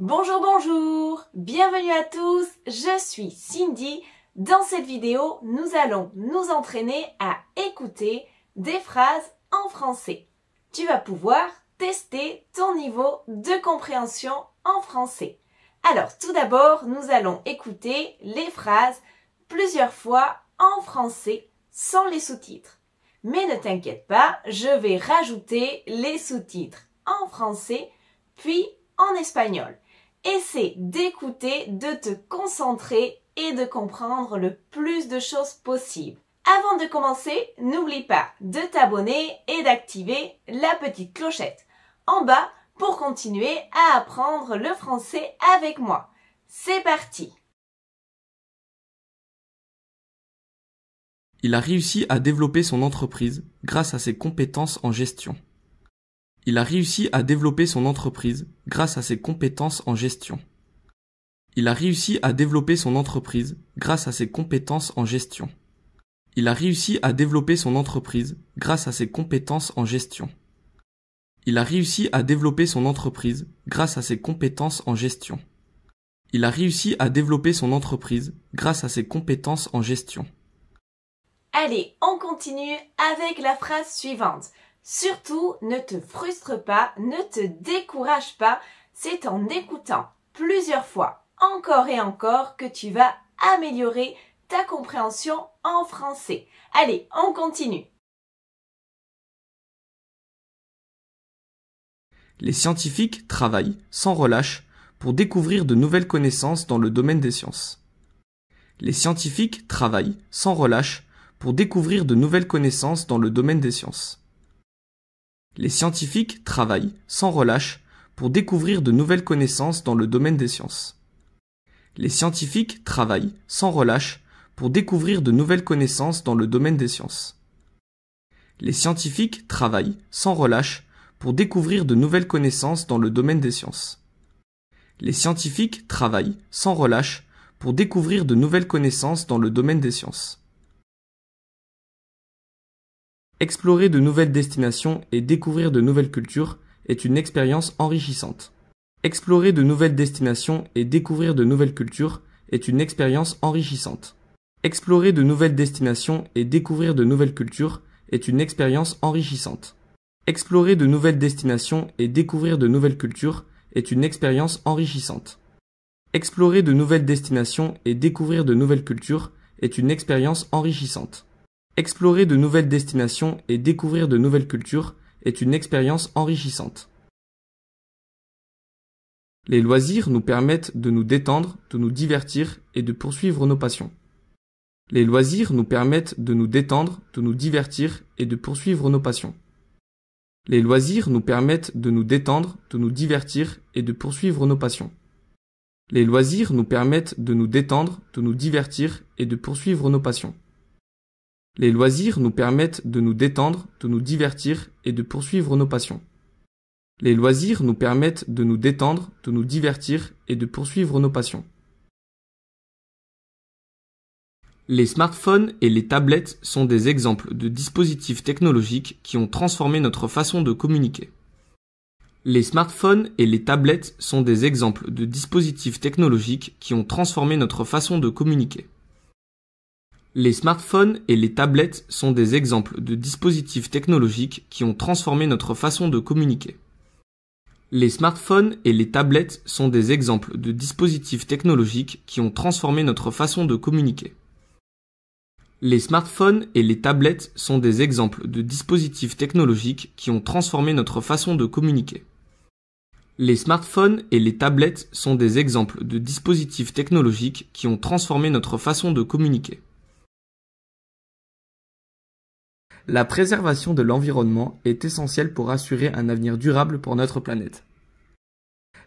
Bonjour, bonjour Bienvenue à tous, je suis Cindy. Dans cette vidéo, nous allons nous entraîner à écouter des phrases en français. Tu vas pouvoir tester ton niveau de compréhension en français. Alors, tout d'abord, nous allons écouter les phrases plusieurs fois en français sans les sous-titres. Mais ne t'inquiète pas, je vais rajouter les sous-titres en français puis en espagnol. Essaie d'écouter, de te concentrer et de comprendre le plus de choses possible. Avant de commencer, n'oublie pas de t'abonner et d'activer la petite clochette en bas pour continuer à apprendre le français avec moi. C'est parti Il a réussi à développer son entreprise grâce à ses compétences en gestion. Il a réussi à développer son entreprise grâce à ses compétences en gestion. Il a réussi à développer son entreprise grâce à ses compétences en gestion. Il a réussi à développer son entreprise grâce à ses compétences en gestion. Il a réussi à développer son entreprise grâce à ses compétences en gestion. Il a réussi à développer son entreprise grâce à ses compétences en gestion. Allez, on continue avec la phrase suivante. Surtout, ne te frustre pas, ne te décourage pas, c'est en écoutant plusieurs fois, encore et encore, que tu vas améliorer ta compréhension en français. Allez, on continue. Les scientifiques travaillent sans relâche pour découvrir de nouvelles connaissances dans le domaine des sciences. Les scientifiques travaillent sans relâche pour découvrir de nouvelles connaissances dans le domaine des sciences. Les scientifiques travaillent, sans relâche, pour découvrir de nouvelles connaissances dans le domaine des sciences. Les scientifiques travaillent, sans relâche, pour découvrir de nouvelles connaissances dans le domaine des sciences. Les scientifiques travaillent, sans relâche, pour découvrir de nouvelles connaissances dans le domaine des sciences. Les scientifiques travaillent, sans relâche, pour découvrir de nouvelles connaissances dans le domaine des sciences. Explorer de nouvelles destinations et découvrir de nouvelles cultures est une expérience enrichissante. Explorer de nouvelles destinations et découvrir de nouvelles cultures est une expérience enrichissante. Explorer de nouvelles destinations et découvrir de nouvelles cultures est une expérience enrichissante. Explorer de nouvelles destinations et découvrir de nouvelles cultures est une expérience enrichissante. Explorer de nouvelles destinations et découvrir de nouvelles cultures est une expérience enrichissante. Explorer de nouvelles destinations et découvrir de nouvelles cultures est une expérience enrichissante. Les loisirs nous permettent de nous détendre, de nous divertir et de poursuivre nos passions. Les loisirs nous permettent de nous détendre, de nous divertir et de poursuivre nos passions. Les loisirs nous permettent de nous détendre, de nous divertir et de poursuivre nos passions. Les loisirs nous permettent de nous détendre, de nous divertir et de poursuivre nos passions. Les loisirs nous permettent de nous détendre, de nous divertir et de poursuivre nos passions. Les loisirs nous permettent de nous détendre, de nous divertir et de poursuivre nos passions. Les smartphones et les tablettes sont des exemples de dispositifs technologiques qui ont transformé notre façon de communiquer. Les smartphones et les tablettes sont des exemples de dispositifs technologiques qui ont transformé notre façon de communiquer. Les smartphones et les tablettes sont des exemples de dispositifs technologiques qui ont transformé notre façon de communiquer. Les smartphones et les tablettes sont des exemples de dispositifs technologiques qui ont transformé notre façon de communiquer. Les smartphones et les tablettes sont des exemples de dispositifs technologiques qui ont transformé notre façon de communiquer. Les smartphones et les tablettes sont des exemples de dispositifs technologiques qui ont transformé notre façon de communiquer. La préservation de l'environnement est essentielle pour assurer un avenir durable pour notre planète.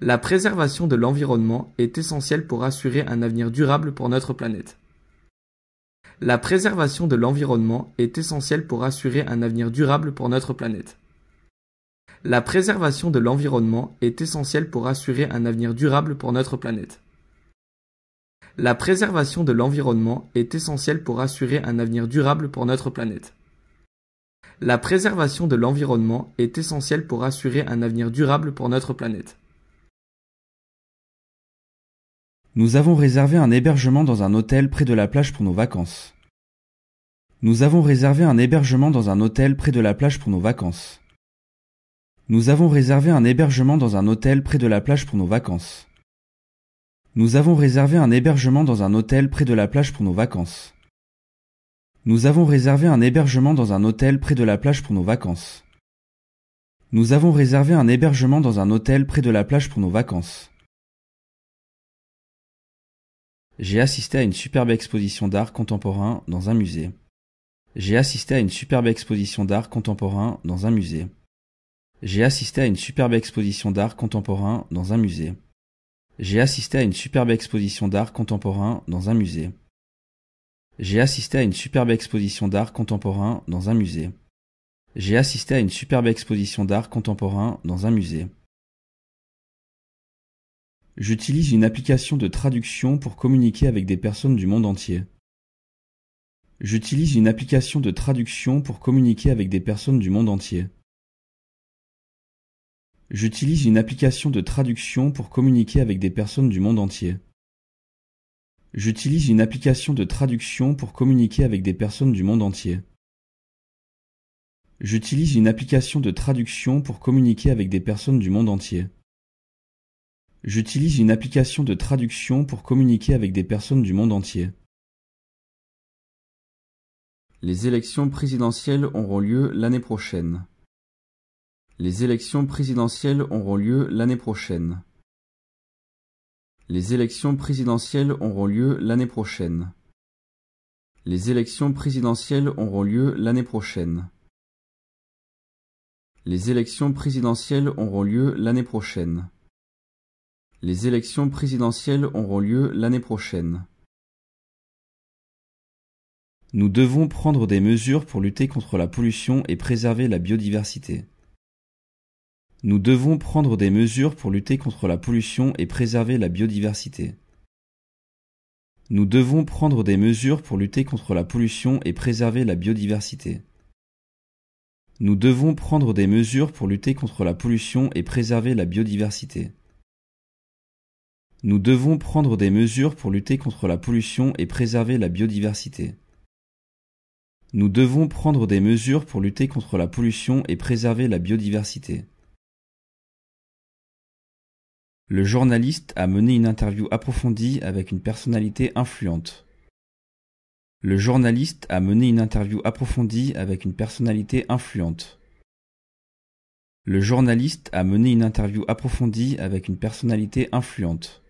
La préservation de l'environnement est essentielle pour assurer un avenir durable pour notre planète. La préservation de l'environnement est essentielle pour assurer un avenir durable pour notre planète. La préservation de l'environnement est essentielle pour assurer un avenir durable pour notre planète. La préservation de l'environnement est essentielle pour assurer un avenir durable pour notre planète. La préservation de l'environnement est essentielle pour assurer un avenir durable pour notre planète. Nous avons réservé un hébergement dans un hôtel près de la plage pour nos vacances. Nous avons réservé un hébergement dans un hôtel près de la plage pour nos vacances. Nous avons réservé un hébergement dans un hôtel près de la plage pour nos vacances. Nous avons réservé un hébergement dans un hôtel près de la plage pour nos vacances. Nous avons réservé un hébergement dans un hôtel près de la plage pour nos vacances. Nous avons réservé un hébergement dans un hôtel près de la plage pour nos vacances. J'ai assisté à une superbe exposition d'art contemporain dans un musée. J'ai assisté à une superbe exposition d'art contemporain dans un musée. J'ai assisté à une superbe exposition d'art contemporain dans un musée. J'ai assisté à une superbe exposition d'art contemporain dans un musée. J'ai assisté à une superbe exposition d'art contemporain dans un musée. J'ai assisté à une superbe exposition d'art contemporain dans un musée. J'utilise une application de traduction pour communiquer avec des personnes du monde entier. J'utilise une application de traduction pour communiquer avec des personnes du monde entier. J'utilise une application de traduction pour communiquer avec des personnes du monde entier. J'utilise une application de traduction pour communiquer avec des personnes du monde entier. J'utilise une application de traduction pour communiquer avec des personnes du monde entier. J'utilise une application de traduction pour communiquer avec des personnes du monde entier. Les élections présidentielles auront lieu l'année prochaine. Les élections présidentielles auront lieu l'année prochaine. Les élections présidentielles auront lieu l'année prochaine. Les élections présidentielles auront lieu l'année prochaine. Les élections présidentielles auront lieu l'année prochaine. Les élections présidentielles auront lieu l'année prochaine. Nous devons prendre des mesures pour lutter contre la pollution et préserver la biodiversité. Nous devons prendre des mesures pour lutter contre la pollution et préserver la biodiversité. Nous devons prendre des mesures pour lutter contre la pollution et préserver la biodiversité. Nous devons prendre des mesures pour lutter contre la pollution et préserver la biodiversité. Nous devons prendre des mesures pour lutter contre la pollution et préserver la biodiversité. Nous devons prendre des mesures pour lutter contre la pollution et préserver la biodiversité. Le journaliste a mené une interview approfondie avec une personnalité influente. Le journaliste a mené une interview approfondie avec une personnalité influente. Le journaliste a mené une interview approfondie avec une personnalité influente.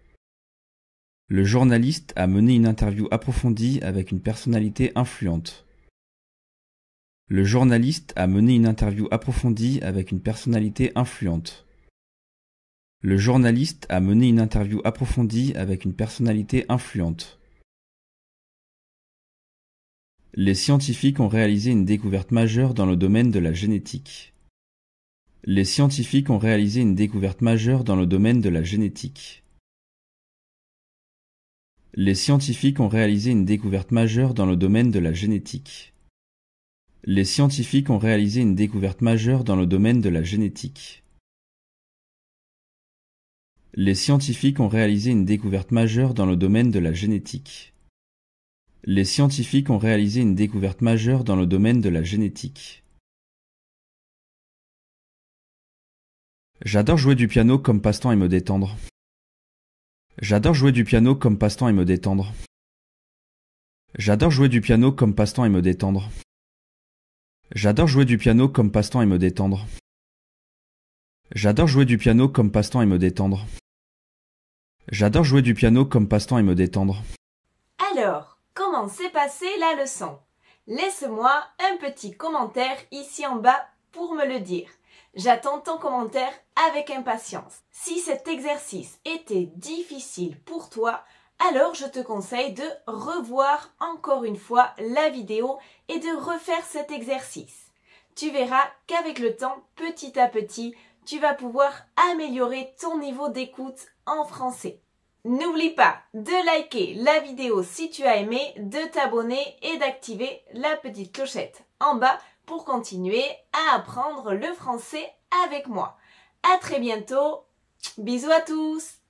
Le journaliste a mené une interview approfondie avec une personnalité influente. Le journaliste a mené une interview approfondie avec une personnalité influente. Le journaliste a mené une interview approfondie avec une personnalité influente. Les scientifiques ont réalisé une découverte majeure dans le domaine de la génétique. Les scientifiques ont réalisé une découverte majeure dans le domaine de la génétique. Les scientifiques ont réalisé une découverte majeure dans le domaine de la génétique. Les scientifiques ont réalisé une découverte majeure dans le domaine de la génétique les scientifiques ont réalisé une découverte majeure dans le domaine de la génétique. Les scientifiques ont réalisé une découverte majeure dans le domaine de la génétique. J'adore jouer du piano comme passe-temps et me détendre. J'adore jouer du piano comme passe-temps et me détendre. J'adore jouer du piano comme passe-temps et me détendre. J'adore jouer du piano comme passe-temps et me détendre. J'adore jouer du piano comme passe-temps et me détendre. J'adore jouer du piano comme passe-temps et me détendre. Alors, comment s'est passée la leçon Laisse-moi un petit commentaire ici en bas pour me le dire. J'attends ton commentaire avec impatience. Si cet exercice était difficile pour toi, alors je te conseille de revoir encore une fois la vidéo et de refaire cet exercice. Tu verras qu'avec le temps, petit à petit, tu vas pouvoir améliorer ton niveau d'écoute en français. N'oublie pas de liker la vidéo si tu as aimé, de t'abonner et d'activer la petite clochette en bas pour continuer à apprendre le français avec moi. À très bientôt. Bisous à tous.